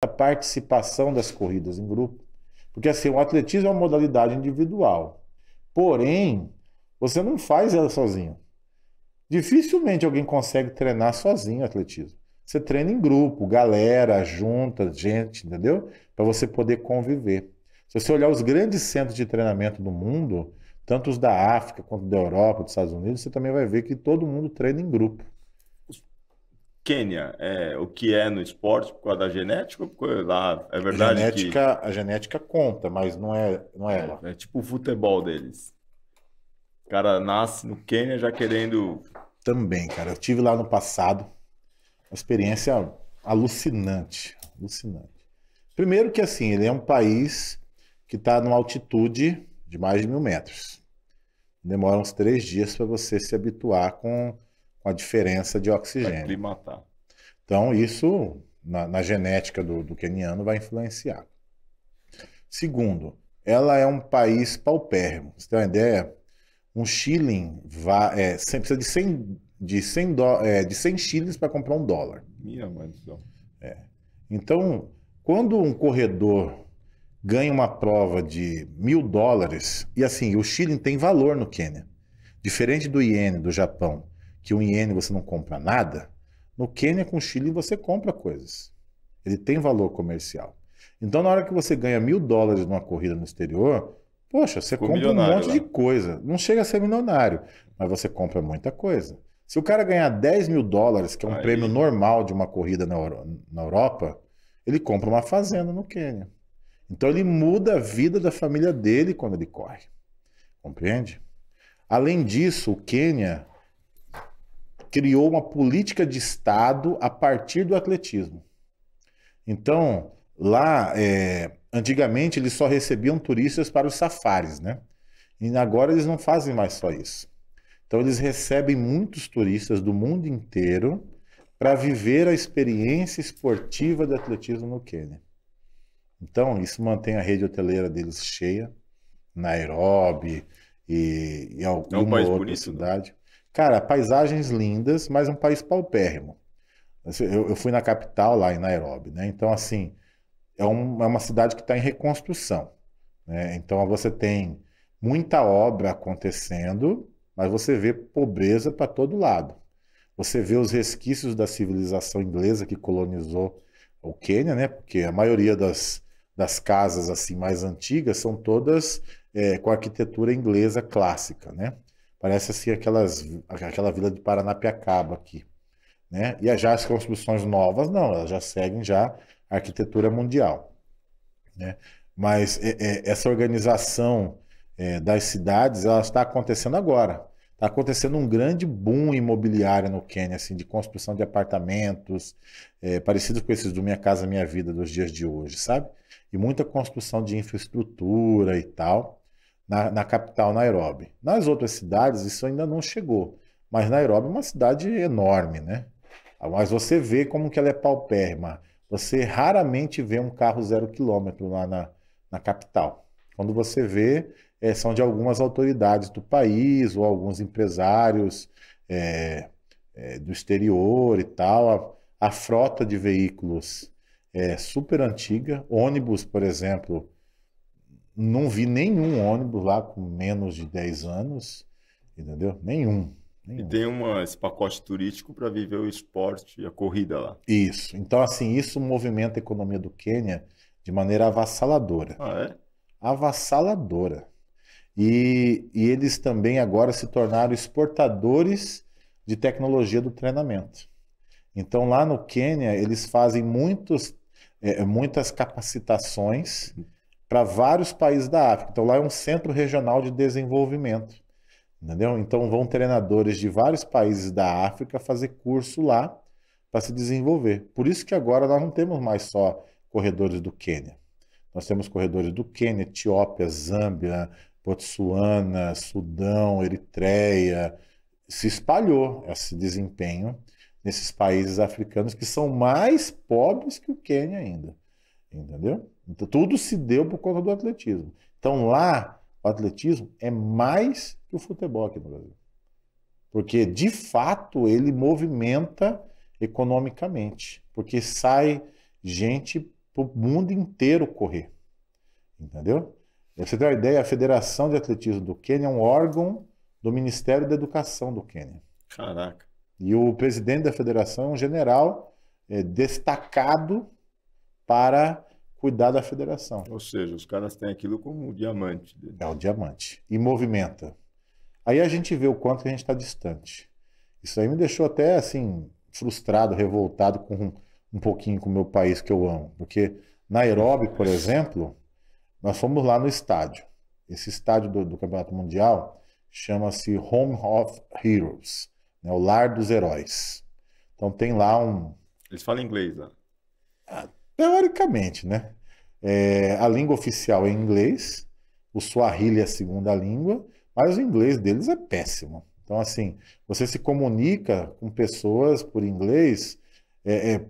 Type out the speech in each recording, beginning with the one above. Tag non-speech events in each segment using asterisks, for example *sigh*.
a participação das corridas em grupo. Porque assim, o atletismo é uma modalidade individual. Porém, você não faz ela sozinho. Dificilmente alguém consegue treinar sozinho atletismo. Você treina em grupo, galera, junta, gente, entendeu? Para você poder conviver. Se você olhar os grandes centros de treinamento do mundo, tanto os da África quanto da Europa, dos Estados Unidos, você também vai ver que todo mundo treina em grupo. Quênia é o que é no esporte por causa da genética por lá é verdade a genética, que... a genética conta, mas não é não é ela. É, é tipo o futebol deles. O cara nasce no Quênia já querendo também, cara. Eu tive lá no passado uma experiência alucinante, alucinante. Primeiro que assim, ele é um país que está numa altitude de mais de mil metros. Demora uns três dias para você se habituar com a diferença de oxigênio. Aclimatar. Então, isso na, na genética do, do queniano vai influenciar. Segundo, ela é um país paupérrimo. Você tem uma ideia? Um shilling vai, é, precisa de 100, de 100, do, é, de 100 shillings para comprar um dólar. Minha mãe do céu. É. Então, quando um corredor ganha uma prova de mil dólares, e assim, o shilling tem valor no Quênia. Diferente do iene do Japão, que o iene você não compra nada, no Quênia com o Chile você compra coisas. Ele tem valor comercial. Então, na hora que você ganha mil dólares numa corrida no exterior, poxa, você Ficou compra um monte lá. de coisa. Não chega a ser milionário, mas você compra muita coisa. Se o cara ganhar 10 mil dólares, que é um Aí. prêmio normal de uma corrida na, na Europa, ele compra uma fazenda no Quênia. Então ele muda a vida da família dele quando ele corre. Compreende? Além disso, o Quênia criou uma política de Estado a partir do atletismo. Então, lá, é, antigamente, eles só recebiam turistas para os safaris, né? E agora eles não fazem mais só isso. Então, eles recebem muitos turistas do mundo inteiro para viver a experiência esportiva do atletismo no Quênia. Então, isso mantém a rede hoteleira deles cheia, Nairobi e, e alguma é um outra bonito, né? cidade. Não? Cara, paisagens lindas, mas um país paupérrimo. Assim, eu, eu fui na capital, lá em Nairobi, né? Então, assim, é, um, é uma cidade que está em reconstrução. Né? Então, você tem muita obra acontecendo, mas você vê pobreza para todo lado. Você vê os resquícios da civilização inglesa que colonizou o Quênia, né? Porque a maioria das, das casas assim mais antigas são todas é, com arquitetura inglesa clássica, né? Parece assim aquelas, aquela vila de Paranapiacaba aqui. Né? E já as construções novas, não, elas já seguem já a arquitetura mundial. Né? Mas é, é, essa organização é, das cidades, ela está acontecendo agora. Está acontecendo um grande boom imobiliário no Quênia, assim, de construção de apartamentos, é, parecidos com esses do Minha Casa Minha Vida dos dias de hoje, sabe? E muita construção de infraestrutura e tal na, na capital, Nairobi. Nas outras cidades, isso ainda não chegou. Mas Nairobi é uma cidade enorme, né? Mas você vê como que ela é paupérrima. Você raramente vê um carro zero quilômetro lá na, na capital. Quando você vê, é, são de algumas autoridades do país ou alguns empresários é, é, do exterior e tal. A, a frota de veículos é super antiga. Ônibus, por exemplo, não vi nenhum ônibus lá com menos de 10 anos, entendeu? Nenhum. nenhum. E tem uma, esse pacote turístico para viver o esporte e a corrida lá. Isso. Então, assim, isso movimenta a economia do Quênia de maneira avassaladora. Ah, é? Avassaladora. E, e eles também agora se tornaram exportadores de tecnologia do treinamento. Então, lá no Quênia, eles fazem muitos, é, muitas capacitações para vários países da África. Então lá é um centro regional de desenvolvimento, entendeu? Então vão treinadores de vários países da África fazer curso lá para se desenvolver. Por isso que agora nós não temos mais só corredores do Quênia. Nós temos corredores do Quênia, Etiópia, Zâmbia, Botsuana, Sudão, Eritreia. Se espalhou esse desempenho nesses países africanos que são mais pobres que o Quênia ainda. Entendeu? Então, tudo se deu por conta do atletismo. Então lá, o atletismo é mais que o futebol aqui no Brasil. Porque, de fato, ele movimenta economicamente. Porque sai gente para o mundo inteiro correr. Entendeu? Pra você ter uma ideia, a Federação de Atletismo do Quênia é um órgão do Ministério da Educação do Quênia. Caraca. E o presidente da federação é um general é, destacado para cuidar da federação. Ou seja, os caras têm aquilo como um diamante. Dele. É um diamante. E movimenta. Aí a gente vê o quanto que a gente está distante. Isso aí me deixou até assim frustrado, revoltado com um pouquinho com o meu país que eu amo, porque na Nairobi, por exemplo, nós fomos lá no estádio. Esse estádio do, do Campeonato Mundial chama-se Home of Heroes, né? o lar dos heróis. Então tem lá um. Eles falam inglês, né? Ah, Teoricamente, né? É, a língua oficial é inglês, o Swahili é a segunda língua, mas o inglês deles é péssimo. Então, assim, você se comunica com pessoas por inglês é, é,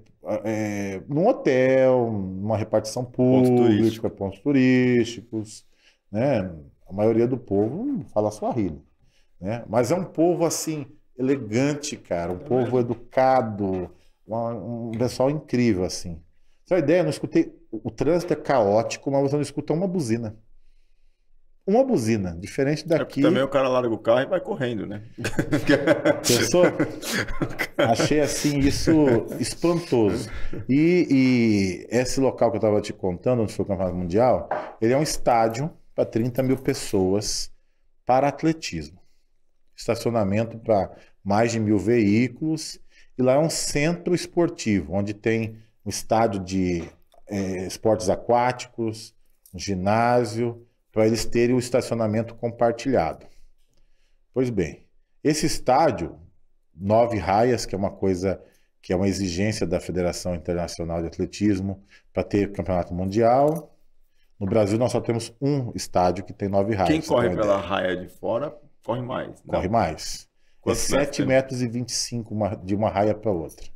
é num hotel, numa repartição pública, ponto pontos turísticos, né? A maioria do povo fala Swahili, né? Mas é um povo, assim, elegante, cara, um é povo educado, um pessoal incrível, assim. Só a ideia? Eu não escutei. O trânsito é caótico, mas você não escuta uma buzina. Uma buzina, diferente é, daqui. É também o cara larga o carro e vai correndo, né? *laughs* Pensou? Achei assim isso espantoso. E, e esse local que eu estava te contando, onde foi o Campeonato Mundial, ele é um estádio para 30 mil pessoas para atletismo. Estacionamento para mais de mil veículos. E lá é um centro esportivo, onde tem um estádio de é, esportes aquáticos, um ginásio, para eles terem o estacionamento compartilhado. Pois bem, esse estádio, nove raias, que é uma coisa que é uma exigência da Federação Internacional de Atletismo para ter campeonato mundial. No Brasil, nós só temos um estádio que tem nove raias. Quem então corre é pela raia de fora, corre mais. Né? Corre não. mais. Quanto é 7,25 metros e 25 de uma raia para outra.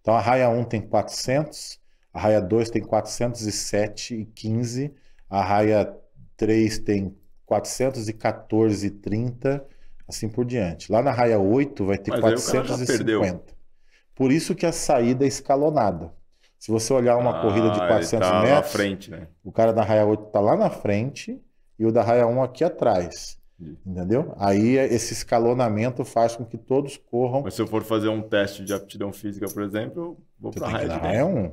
Então a raia 1 tem 400, a raia 2 tem 407,15, a raia 3 tem 414,30, assim por diante. Lá na raia 8 vai ter Mas 450. Por isso que a saída é escalonada. Se você olhar uma ah, corrida de 400 tá metros, frente, né? o cara da raia 8 está lá na frente e o da raia 1 aqui atrás. Entendeu? Aí esse escalonamento faz com que todos corram. Mas se eu for fazer um teste de aptidão física, por exemplo, eu vou para a área é um,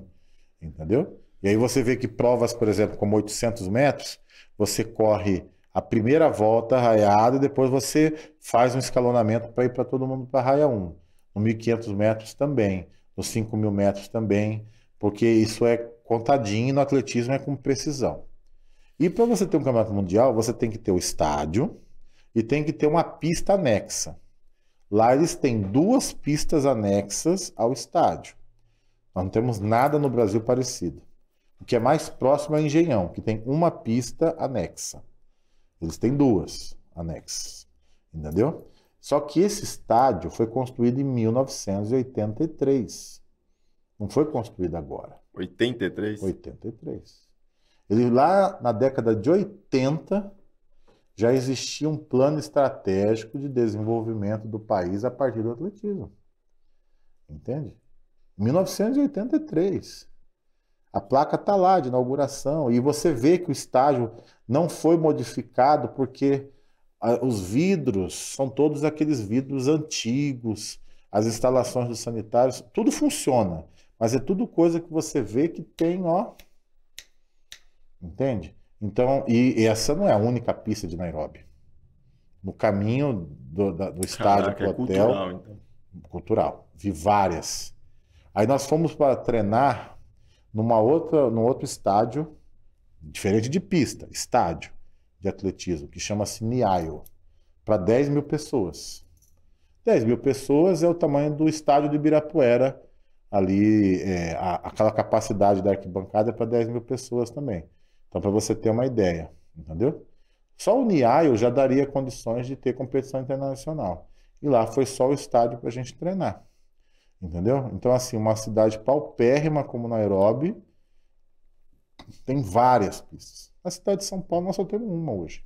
entendeu? E aí você vê que provas, por exemplo, como 800 metros, você corre a primeira volta raiada e depois você faz um escalonamento para ir para todo mundo para a raia 1. No 1.500 metros também, nos 5.000 metros também, porque isso é contadinho e no atletismo é com precisão. E para você ter um campeonato mundial, você tem que ter o estádio, e tem que ter uma pista anexa. Lá eles têm duas pistas anexas ao estádio. Nós não temos nada no Brasil parecido. O que é mais próximo é o Engenhão, que tem uma pista anexa. Eles têm duas anexas. Entendeu? Só que esse estádio foi construído em 1983. Não foi construído agora. 83? 83. Ele lá na década de 80 já existia um plano estratégico de desenvolvimento do país a partir do atletismo. Entende? 1983. A placa está lá de inauguração e você vê que o estágio não foi modificado porque os vidros são todos aqueles vidros antigos, as instalações dos sanitários, tudo funciona, mas é tudo coisa que você vê que tem, ó. Entende? Então, e essa não é a única pista de Nairobi. No caminho do, da, do estádio é para o hotel. É cultural, então. cultural. Vi várias. Aí nós fomos para treinar numa outra, num outro estádio, diferente de pista, estádio de atletismo, que chama-se Niaio, para 10 mil pessoas. 10 mil pessoas é o tamanho do estádio de Ibirapuera, ali, é, a, aquela capacidade da arquibancada é para 10 mil pessoas também. Então, para você ter uma ideia, entendeu? Só o NIAIO já daria condições de ter competição internacional. E lá foi só o estádio para a gente treinar. Entendeu? Então, assim, uma cidade paupérrima como Nairobi tem várias pistas. Na cidade de São Paulo, nós só temos uma hoje,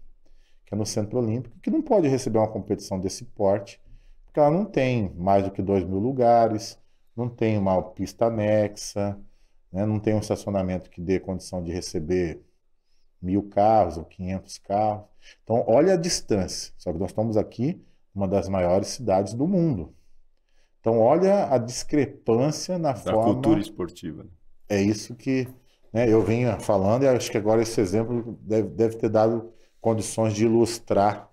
que é no Centro Olímpico, que não pode receber uma competição desse porte, porque ela não tem mais do que 2 mil lugares, não tem uma pista anexa, né? não tem um estacionamento que dê condição de receber mil carros ou 500 carros. Então, olha a distância. Só que Nós estamos aqui uma das maiores cidades do mundo. Então, olha a discrepância na da forma... cultura esportiva. Né? É isso que né, eu vinha falando e acho que agora esse exemplo deve, deve ter dado condições de ilustrar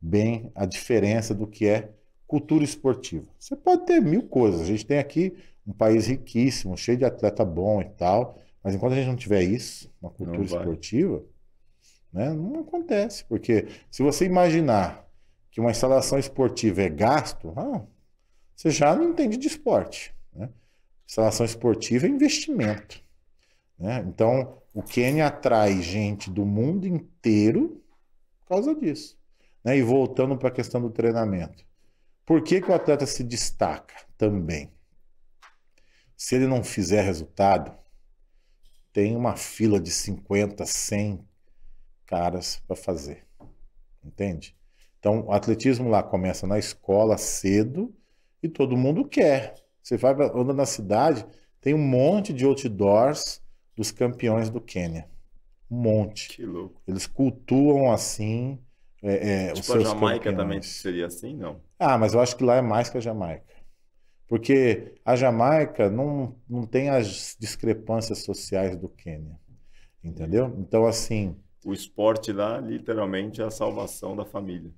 bem a diferença do que é cultura esportiva. Você pode ter mil coisas. A gente tem aqui um país riquíssimo, cheio de atleta bom e tal, mas enquanto a gente não tiver isso, uma cultura esportiva, né? Não acontece, porque se você imaginar que uma instalação esportiva é gasto, ah, você já não entende de esporte. Né? Instalação esportiva é investimento. Né? Então, o Quênia atrai gente do mundo inteiro por causa disso. Né? E voltando para a questão do treinamento. Por que, que o atleta se destaca também? Se ele não fizer resultado, tem uma fila de 50, 100, caras para fazer. Entende? Então, o atletismo lá começa na escola cedo e todo mundo quer. Você vai andando anda na cidade, tem um monte de outdoors dos campeões do Quênia. Um monte. Que louco. Eles cultuam assim. É, é, tipo os seus a Jamaica campeões. também seria assim, não? Ah, mas eu acho que lá é mais que a Jamaica. Porque a Jamaica não, não tem as discrepâncias sociais do Quênia. Entendeu? Então, assim, o esporte lá, literalmente, é a salvação da família.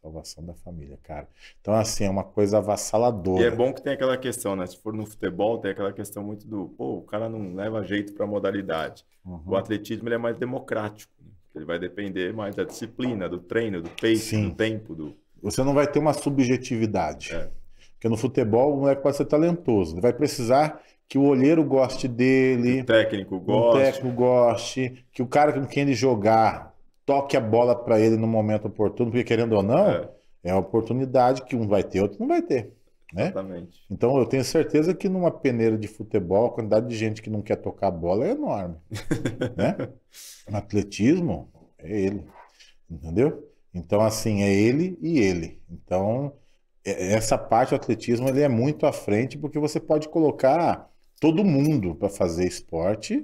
Salvação da família, cara. Então, assim, é uma coisa avassaladora. E é bom que tem aquela questão, né? Se for no futebol, tem aquela questão muito do, pô, o cara não leva jeito para a modalidade. Uhum. O atletismo ele é mais democrático. Né? Ele vai depender mais da disciplina, do treino, do pace, Sim. do tempo. Do... Você não vai ter uma subjetividade. É. Porque no futebol, o moleque pode ser talentoso. Ele vai precisar que o olheiro goste dele, que o técnico goste, o técnico goste, que o cara com quem ele jogar toque a bola para ele no momento oportuno, porque querendo ou não, é, é a oportunidade que um vai ter, outro não vai ter. Né? Exatamente. Então eu tenho certeza que numa peneira de futebol, a quantidade de gente que não quer tocar a bola é enorme. *laughs* né? No atletismo, é ele. Entendeu? Então, assim, é ele e ele. Então, é, essa parte do atletismo ele é muito à frente, porque você pode colocar todo mundo para fazer esporte